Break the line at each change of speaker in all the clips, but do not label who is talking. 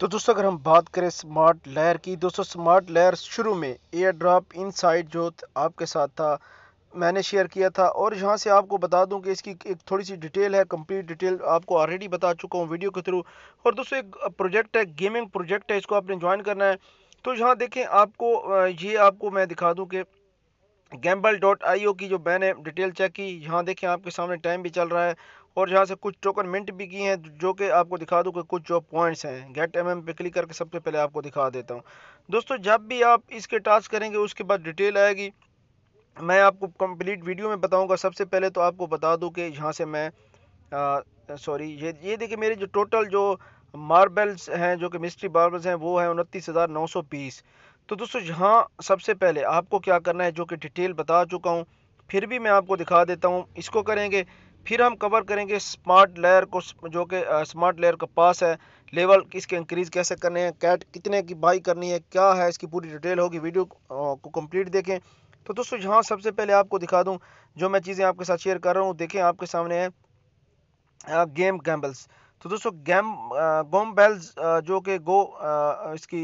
तो दोस्तों अगर हम बात करें स्मार्ट लेयर की दोस्तों स्मार्ट लेयर शुरू में एयर ड्रॉप इनसाइड जो आपके साथ था मैंने शेयर किया था और यहाँ से आपको बता दूं कि इसकी एक थोड़ी सी डिटेल है कंप्लीट डिटेल आपको ऑलरेडी बता चुका हूँ वीडियो के थ्रू और दोस्तों एक प्रोजेक्ट है गेमिंग प्रोजेक्ट है इसको आपने ज्वाइन करना है तो यहाँ देखें आपको ये आपको मैं दिखा दूँ कि गैम्बल डॉट आई की जो मैंने डिटेल चेक की यहाँ देखें आपके सामने टाइम भी चल रहा है और यहाँ से कुछ टोकन मिंट भी किए हैं जो कि आपको दिखा दूँ कि कुछ जो पॉइंट्स हैं गेट एम एम पे क्लिक करके सबसे पहले आपको दिखा देता हूँ दोस्तों जब भी आप इसके टास्क करेंगे उसके बाद डिटेल आएगी मैं आपको कंप्लीट वीडियो में बताऊँगा सबसे पहले तो आपको बता दूँ कि यहाँ से मैं सॉरी ये ये देखिए मेरे जो टोटल जो मार्बल्स हैं जो कि मिस्ट्री मार्बल्स हैं वो हैं उनतीस हज़ार नौ सौ बीस तो दोस्तों यहाँ सबसे पहले आपको क्या करना है जो कि डिटेल बता चुका हूँ फिर भी मैं आपको दिखा देता हूँ इसको करेंगे फिर हम कवर करेंगे स्मार्ट लेयर को जो कि स्मार्ट लेयर का पास है लेवल इसके इंक्रीज़ कैसे करने हैं कैट कितने की बाई करनी है क्या है इसकी पूरी डिटेल होगी वीडियो को कंप्लीट देखें तो दोस्तों यहाँ सबसे पहले आपको दिखा दूँ जो मैं चीज़ें आपके साथ शेयर कर रहा हूँ देखें आपके सामने है गेम गैम्बल्स तो दोस्तों गैम गोम बेल्स जो कि गो इसकी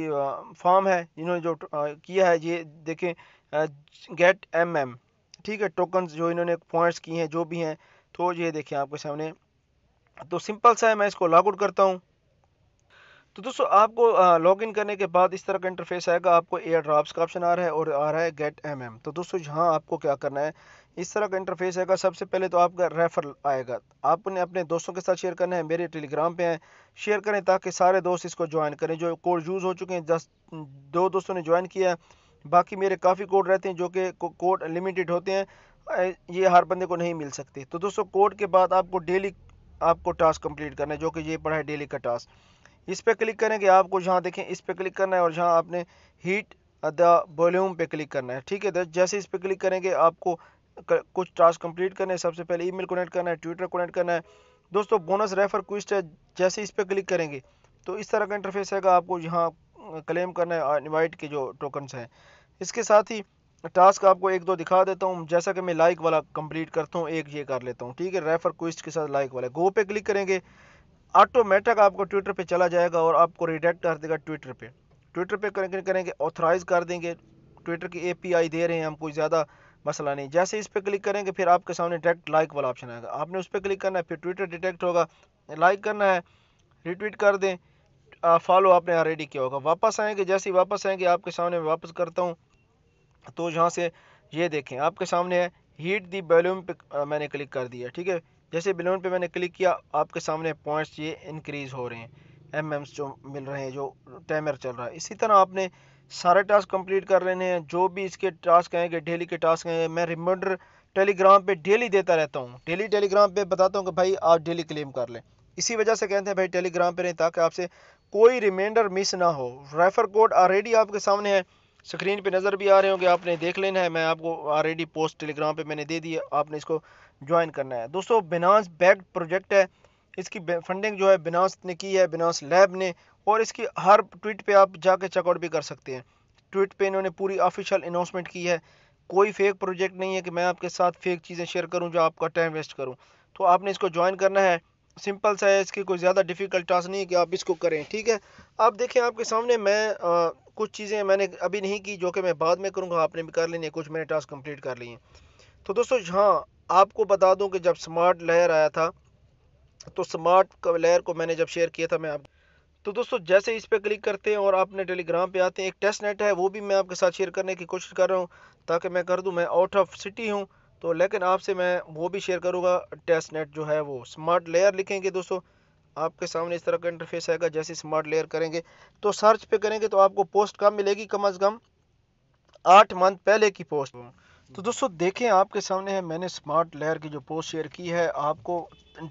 फॉर्म है इन्होंने जो किया है ये देखें गेट एम एम ठीक है टोकन जो इन्होंने पॉइंट्स किए हैं जो भी हैं तो ये देखें आपके सामने तो सिंपल सा है मैं इसको लॉग आउट करता हूँ तो दोस्तों आपको लॉग इन करने के बाद इस तरह का इंटरफेस आएगा आपको एयर ड्राप्स का ऑप्शन आ रहा है और आ रहा है गेट एम एम तो दोस्तों यहाँ आपको क्या करना है इस तरह का इंटरफेस आएगा सबसे पहले तो आपका रेफर आएगा आपने अपने दोस्तों के साथ शेयर करना है मेरे टेलीग्राम पे है शेयर करें ताकि सारे दोस्त इसको ज्वाइन करें जो कोड यूज़ हो चुके हैं दस दो दोस्तों ने ज्वाइन किया है बाकी मेरे काफ़ी कोड रहते हैं जो कि कोड लिमिटेड होते हैं ये हर बंदे को नहीं मिल सकते तो दोस्तों कोड के बाद आपको डेली आपको टास्क कम्प्लीट करना है जो कि ये पढ़ा है डेली का टास्क इस पर क्लिक करेंगे आपको जहाँ देखें इस पर क्लिक करना है और जहाँ आपने हीट द वॉल्यूम पे क्लिक करना है ठीक है तो जैसे इस पर क्लिक करेंगे आपको कुछ टास्क कंप्लीट करने हैं सबसे पहले ईमेल कनेक्ट करना है ट्विटर कनेक्ट करना है दोस्तों बोनस रेफर क्विस्ट है जैसे इस पर क्लिक करेंगे तो इस तरह का इंटरफेस हैगा आपको यहाँ क्लेम करना है इन्वाइट के जो टोकन्स हैं इसके साथ ही टास्क आपको एक दो दिखा देता हूँ जैसा कि मैं लाइक वाला कंप्लीट करता हूँ एक ये कर लेता हूँ ठीक है रेफर क्विस्ट के साथ लाइक वाला गो पे क्लिक करेंगे ऑटोमेटिक आपको ट्विटर पे चला जाएगा और आपको रिडेक्ट कर देगा ट्विटर पे ट्विटर पे कनेक्ट करेंगे ऑथराइज कर देंगे ट्विटर की एपीआई दे रहे हैं हम कोई ज़्यादा मसला नहीं जैसे इस पर क्लिक करेंगे फिर आपके सामने डायरेक्ट लाइक वाला ऑप्शन आएगा आपने उस पर क्लिक करना है फिर ट्विटर डिटेक्ट होगा लाइक करना है रिट्वीट कर दें फॉलो आपने ऑलरेडी किया होगा वापस आएंगे जैसे ही वापस आएंगे आपके सामने वापस करता हूँ तो यहाँ से ये देखें आपके सामने है हीट दी बैलूम पे मैंने क्लिक कर दिया ठीक है जैसे बेलून पे मैंने क्लिक किया आपके सामने पॉइंट्स ये इंक्रीज़ हो रहे हैं एम एम्स जो मिल रहे हैं जो टाइमर चल रहा है इसी तरह आपने सारे टास्क कंप्लीट कर लेने हैं जो भी इसके टास्क आएंगे डेली के टास्क आएंगे मैं रिमाइंडर टेलीग्राम पे डेली देता रहता हूँ डेली टेलीग्राम पे बताता हूँ कि भाई आप डेली क्लेम कर लें इसी वजह से कहते हैं भाई टेलीग्राम पे रहें ताकि आपसे कोई रिमाइंडर मिस ना हो रेफर कोड ऑलरेडी आपके सामने है स्क्रीन पे नज़र भी आ रहे होंगे आपने देख लेना है मैं आपको ऑलरेडी पोस्ट टेलीग्राम पे मैंने दे दी है आपने इसको ज्वाइन करना है दोस्तों बिनास बैग प्रोजेक्ट है इसकी फंडिंग जो है बिनास ने की है बिनास लैब ने और इसकी हर ट्वीट पे आप जाके चेकआउट भी कर सकते हैं ट्वीट पर इन्होंने पूरी ऑफिशियल अनाउंसमेंट की है कोई फेक प्रोजेक्ट नहीं है कि मैं आपके साथ फेक चीज़ें शेयर करूँ जो आपका टाइम वेस्ट करूँ तो आपने इसको ज्वाइन करना है सिंपल सा है इसकी कोई ज़्यादा डिफ़िकल्ट टास्क नहीं है कि आप इसको करें ठीक है आप देखें आपके सामने मैं आ, कुछ चीज़ें मैंने अभी नहीं की जो कि मैं बाद में करूँगा आपने भी कर लेनी है कुछ मैंने टास्क कंप्लीट कर लिए हैं तो दोस्तों हाँ आपको बता दूँ कि जब स्मार्ट लहर आया था तो स्मार्ट लहर को मैंने जब शेयर किया था मैं आप तो दोस्तों जैसे इस पर क्लिक करते हैं और आपने टेलीग्राम पे आते हैं एक टेस्ट नेट है वो भी मैं आपके साथ शेयर करने की कोशिश कर रहा हूँ ताकि मैं कर दूँ मैं आउट ऑफ सिटी हूँ तो लेकिन आपसे मैं वो भी शेयर करूँगा टेस्ट नेट जो है वो स्मार्ट लेयर लिखेंगे दोस्तों आपके सामने इस तरह का इंटरफेस आएगा जैसे स्मार्ट लेयर करेंगे तो सर्च पे करेंगे तो आपको पोस्ट कम मिलेगी कम अज़ कम आठ मंथ पहले की पोस्ट तो दोस्तों देखें आपके सामने है मैंने स्मार्ट लेयर की जो पोस्ट शेयर की है आपको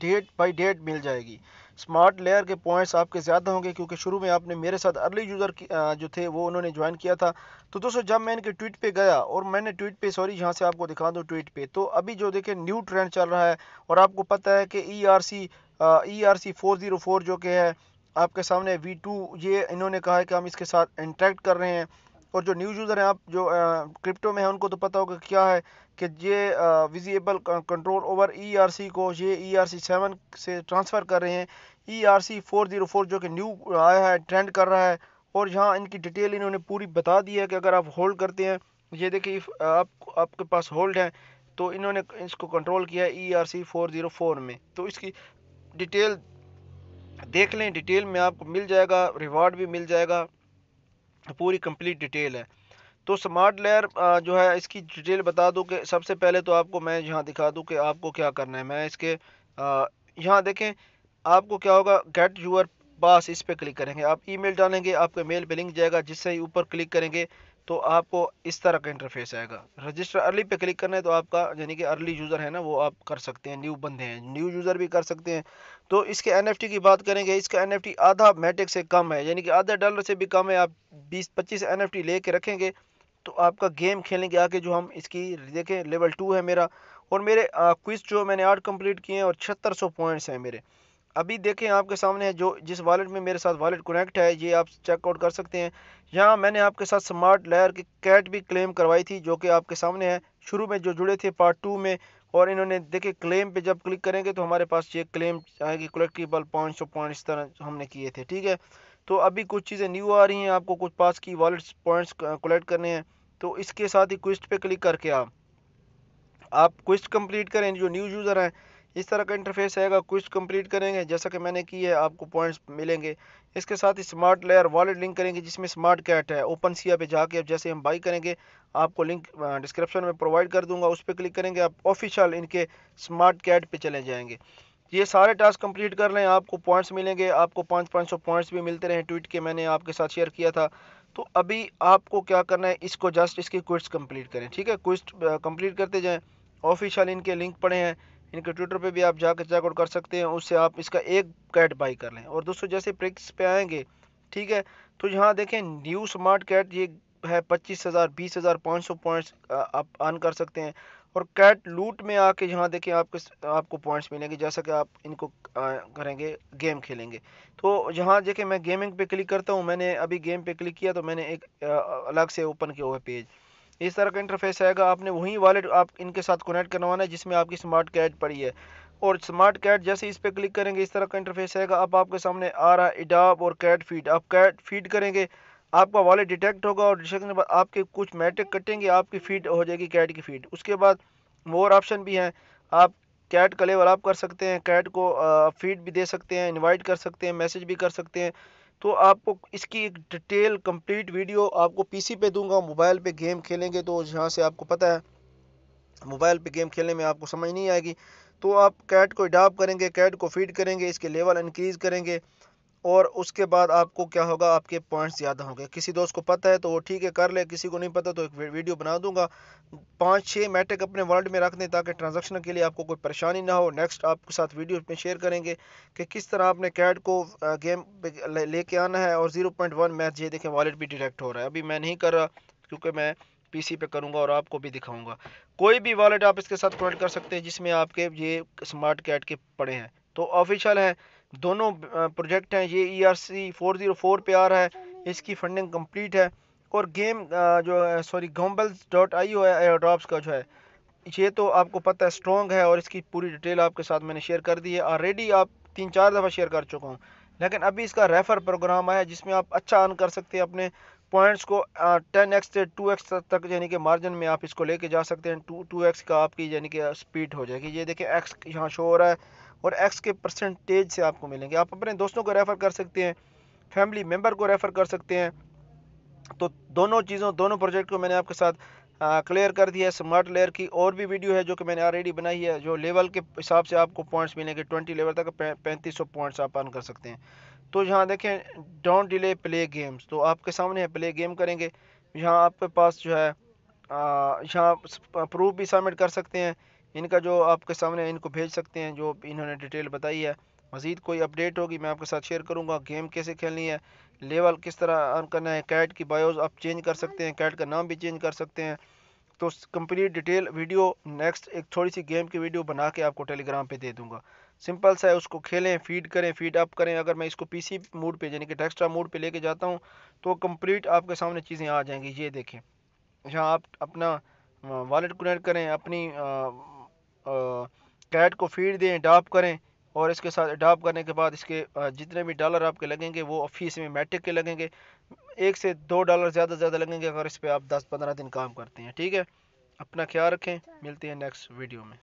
डेट बाई डेट मिल जाएगी स्मार्ट लेयर के पॉइंट्स आपके ज़्यादा होंगे क्योंकि शुरू में आपने मेरे साथ अर्ली यूज़र जो थे वो उन्होंने ज्वाइन किया था तो दोस्तों जब मैं इनके ट्वीट पे गया और मैंने ट्वीट पे सॉरी यहाँ से आपको दिखा दूँ ट्वीट पे तो अभी जो देखें न्यू ट्रेंड चल रहा है और आपको पता है कि E R C E R C four zero four जो कि है आपके सामने वी टू ये इन्होंने कहा है कि हम इसके साथ इंटरेक्ट कर रहे हैं और जो न्यू यूज़र हैं आप जो क्रिप्टो में हैं उनको तो पता होगा क्या है कि ये विजिएबल कंट्रोल ओवर ईआरसी को ये ईआरसी e सेवन से ट्रांसफ़र कर रहे हैं E R C four zero four जो कि न्यू आया है ट्रेंड कर रहा है और यहाँ इनकी डिटेल इन्होंने पूरी बता दी है कि अगर आप होल्ड करते हैं ये देखिए आप आपके पास होल्ड है तो इन्होंने इसको कंट्रोल किया है E R C four zero four में तो इसकी डिटेल देख लें डिटेल में आपको मिल जाएगा रिवार्ड भी मिल जाएगा पूरी कंप्लीट डिटेल है तो स्मार्ट लेयर जो है इसकी डिटेल बता दूं कि सबसे पहले तो आपको मैं यहाँ दिखा दूं कि आपको क्या करना है मैं इसके यहाँ देखें आपको क्या होगा गेट यूअर पास इस पर क्लिक करेंगे आप ईमेल डालेंगे आपके मेल पे लिंक जाएगा जिससे ही ऊपर क्लिक करेंगे तो आपको इस तरह का इंटरफेस आएगा रजिस्टर अर्ली पे क्लिक करना है तो आपका यानी कि अर्ली यूज़र है ना वो आप कर सकते हैं न्यू बंदे हैं न्यू यूज़र भी कर सकते हैं तो इसके एनएफटी की बात करेंगे इसका एनएफटी आधा मैटिक से कम है यानी कि आधा डॉलर से भी कम है आप 20-25 एनएफटी लेके रखेंगे तो आपका गेम खेलेंगे आगे जो हम इसकी देखें लेवल टू है मेरा और मेरे क्विज जो मैंने आठ कम्प्लीट किए हैं और छहत्तर सौ पॉइंट्स हैं मेरे अभी देखें आपके सामने जो जिस वॉलेट में मेरे साथ वॉलेट कनेक्ट है ये आप चेकआउट कर सकते हैं यहाँ मैंने आपके साथ स्मार्ट लेयर की कैट भी क्लेम करवाई थी जो कि आपके सामने है शुरू में जो जुड़े थे पार्ट टू में और इन्होंने देखे क्लेम पे जब क्लिक करेंगे तो हमारे पास ये क्लेम आएगी कलेक्टिबल पाँच सौ पॉइंट इस तरह हमने किए थे ठीक है तो अभी कुछ चीज़ें न्यू आ रही हैं आपको कुछ पास की वॉलेट्स पॉइंट्स कलेक्ट करने हैं तो इसके साथ ही क्विस्ट पे क्लिक करके आप आप क्विस्ट कंप्लीट करें जो न्यू यूज़र हैं इस तरह का इंटरफेस आएगा कुछ कंप्लीट करेंगे जैसा कि मैंने की है आपको पॉइंट्स मिलेंगे इसके साथ ही स्मार्ट लेयर वॉलेट लिंक करेंगे जिसमें स्मार्ट कैट है ओपन सिया पे जाके अब जैसे हम बाई करेंगे आपको लिंक डिस्क्रिप्शन में प्रोवाइड कर दूंगा उस पर क्लिक करेंगे आप ऑफिशियल इनके स्मार्ट कैट पर चले जाएँगे ये सारे टास्क कंप्लीट कर लें आपको पॉइंट्स मिलेंगे आपको पाँच पाँच सौ पॉइंट्स भी मिलते रहे ट्वीट के मैंने आपके साथ शेयर किया था तो अभी आपको क्या करना है इसको जस्ट इसकी क्विस्ट कंप्लीट करें ठीक है क्विस्ट कंप्लीट करते जाएँ ऑफिशियल इनके लिंक पड़े हैं इनके ट्विटर पे भी आप जाकर चेकआउट कर सकते हैं उससे आप इसका एक कैट बाई कर लें और दोस्तों जैसे प्रिक्स पे आएंगे ठीक है तो यहाँ देखें न्यू स्मार्ट कैट ये है पच्चीस हज़ार बीस हज़ार पाँच सौ पॉइंट्स आप अर्न कर सकते हैं और कैट लूट में आके यहाँ देखें आपके आपको पॉइंट्स मिलेंगे जैसा कि आप इनको करेंगे गेम खेलेंगे तो यहाँ देखें मैं गेमिंग पे क्लिक करता हूँ मैंने अभी गेम पे क्लिक किया तो मैंने एक अलग से ओपन किया हुआ पेज इस तरह का इंटरफेस आएगा आपने वही वॉलेट आप इनके साथ कनेक्ट करवाना है जिसमें आपकी स्मार्ट कैट पड़ी है और स्मार्ट कैट जैसे इस पर क्लिक करेंगे इस तरह का इंटरफेस आएगा अब आपके सामने आ रहा है इडाप और कैट फीड आप कैट फीड करेंगे आपका वॉलेट डिटेक्ट होगा और डिटेक्ट के बाद आपके कुछ मैट्रिक कटेंगे आपकी फीड हो जाएगी कैट की फीड उसके बाद मोर ऑप्शन भी हैं आप कैट का लेवल आप कर सकते हैं कैट को फीड भी दे सकते हैं इनवाइट कर सकते हैं मैसेज भी कर सकते हैं तो आपको इसकी एक डिटेल कंप्लीट वीडियो आपको पीसी पे दूंगा मोबाइल पे गेम खेलेंगे तो जहाँ से आपको पता है मोबाइल पे गेम खेलने में आपको समझ नहीं आएगी तो आप कैट को अडाप करेंगे कैट को फीड करेंगे इसके लेवल इंक्रीज़ करेंगे और उसके बाद आपको क्या होगा आपके पॉइंट्स ज़्यादा होंगे किसी दोस्त को पता है तो वो ठीक है कर ले किसी को नहीं पता तो एक वीडियो बना दूंगा पाँच छः मैट्रिक अपने वर्ल्ड में रख दें ताकि ट्रांजैक्शन के लिए आपको कोई परेशानी ना हो नेक्स्ट आपके साथ वीडियो में शेयर करेंगे कि किस तरह आपने कैड को गेम लेके आना है और जीरो पॉइंट वन मैच ये देखें वॉलेट भी डिटेक्ट हो रहा है अभी मैं नहीं कर रहा क्योंकि मैं पीसी पे करूंगा और आपको भी दिखाऊंगा कोई भी वॉलेट आप इसके साथ कनेक्ट कर सकते हैं जिसमें आपके ये स्मार्ट कैट के पड़े हैं तो ऑफिशियल है दोनों प्रोजेक्ट हैं ये E R C four zero four पे आ रहा है इसकी फंडिंग कंप्लीट है और गेम जो है सॉरी गम्बल्स डॉट आई ओ है एयरड्रॉप्स का जो है ये तो आपको पता है स्ट्रॉन्ग है और इसकी पूरी डिटेल आपके साथ मैंने शेयर कर दी है ऑलरेडी आप तीन चार दफ़ा शेयर कर चुका हूँ लेकिन अभी इसका रेफर प्रोग्राम आया है जिसमें आप अच्छा अर्न कर सकते हैं अपने पॉइंट्स को टेन एक्स से टू एक्स तक यानी कि मार्जिन में आप इसको लेके जा सकते हैं टू टू एक्स का आपकी यानी कि स्पीड हो जाएगी ये देखिए एक्स यहाँ शो हो रहा है और एक्स के परसेंटेज से आपको मिलेंगे आप अपने दोस्तों को रेफ़र कर सकते हैं फैमिली मेम्बर को रेफ़र कर सकते हैं तो दोनों चीज़ों दोनों प्रोजेक्ट को मैंने आपके साथ क्लियर कर दिया है स्मार्ट लेयर की और भी वीडियो है जो कि मैंने ऑलरेडी बनाई है जो लेवल के हिसाब से आपको पॉइंट्स मिलेंगे ट्वेंटी लेवल तक पैंतीस सौ पॉइंट्स आप अर्न कर सकते हैं तो यहाँ देखें डोंट डिले प्ले गेम्स तो आपके सामने है प्ले गेम करेंगे यहाँ आपके पास जो है यहाँ प्रूफ भी सबमिट कर सकते हैं इनका जो आपके सामने इनको भेज सकते हैं जो इन्होंने डिटेल बताई है मज़ीद कोई अपडेट होगी मैं आपके साथ शेयर करूँगा गेम कैसे खेलनी है लेवल किस तरह अर्न करना है कैट की बायोज आप चेंज कर सकते हैं कैट का नाम भी चेंज कर सकते हैं तो कंप्लीट डिटेल वीडियो नेक्स्ट एक थोड़ी सी गेम की वीडियो बना के आपको टेलीग्राम पे दे दूंगा सिंपल सा है उसको खेलें फीड करें फीड अप करें अगर मैं इसको पीसी मोड पे यानी कि डेस्कटॉप मोड पे लेके जाता हूँ तो कंप्लीट आपके सामने चीज़ें आ जाएंगी ये देखें यहाँ आप अपना वॉलेट कनेक्ट करें अपनी कैट को फीड दें अडाप करें और इसके साथ अडाप करने के बाद इसके जितने भी डॉलर आपके लगेंगे वो फीस में मैट्रिक के लगेंगे एक से दो डॉलर ज़्यादा से ज़्यादा लगेंगे अगर इस पर आप दस पंद्रह दिन काम करते हैं ठीक है अपना ख्याल रखें मिलते हैं नेक्स्ट वीडियो में